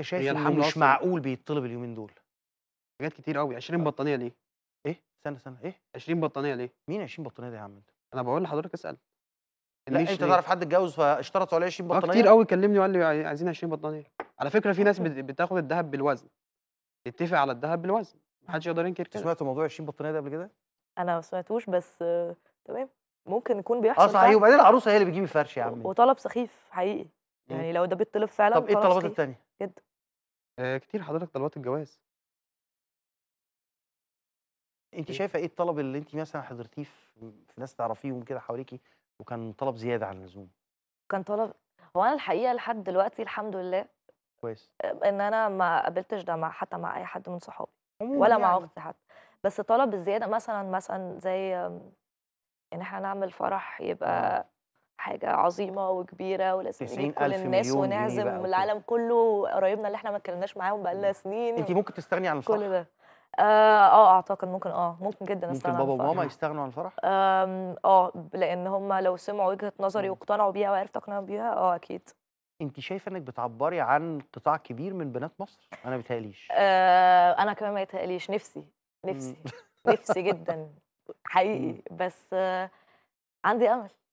انت شايف انه مش أصلاً. معقول بيطلب اليومين دول حاجات كتير قوي 20 طيب. بطانيه ليه ايه استنى استنى ايه 20 بطانيه ليه مين 20 بطانيه دي يا عم انت انا بقول لحضرتك اسال لا انت تعرف حد اتجوز فاشترطوا عليه 20 آه، بطانيه كتير قوي كلمني وقال لي عايزين 20 بطانيه على فكره في ناس بتاخد الذهب بالوزن تتفق على الذهب بالوزن محدش يقدر ينكر كده سمعت موضوع 20 بطانيه ده قبل كده انا ما سمعتوش بس تمام ممكن يكون آه، بيحصل اه صحيح وبعدين العروسه هي اللي بتجيب الفرش يا عم وطلب سخيف حقيقي يعني لو ده بيطلب فعلا طب ايه الطلبات الثانيه جدا آه، كتير حضرتك طلبات الجواز. أنتِ إيه؟ شايفة إيه الطلب اللي أنتِ مثلًا حضرتيه في ناس تعرفيهم كده حواليكِ وكان طلب زيادة عن اللزوم؟ كان طلب هو أنا الحقيقة لحد دلوقتي الحمد لله كويس. آه، إن أنا ما قابلتش ده مع حتى مع أي حد من صحابي ولا ولا مع يعني. أختي حتى، بس طلب الزيادة مثلًا مثلًا زي إن إحنا نعمل فرح يبقى آه. حاجه عظيمه وكبيره ولازم نجيب كل الناس ونعزم العالم كله قرايبنا اللي احنا ما اتكلمناش معاهم بقالنا سنين انت ممكن تستغني عن الفرح كل ده آه،, اه اعتقد ممكن اه ممكن جدا ممكن بابا وماما يستغنوا عن الفرح اه لان هم لو سمعوا وجهه نظري واقتنعوا بيها وعرفت اقنعهم بيها اه اكيد انت شايفه انك بتعبري عن قطاع كبير من بنات مصر انا ما آه انا كمان ما يتهيأليش نفسي نفسي نفسي جدا حقيقي بس آه عندي امل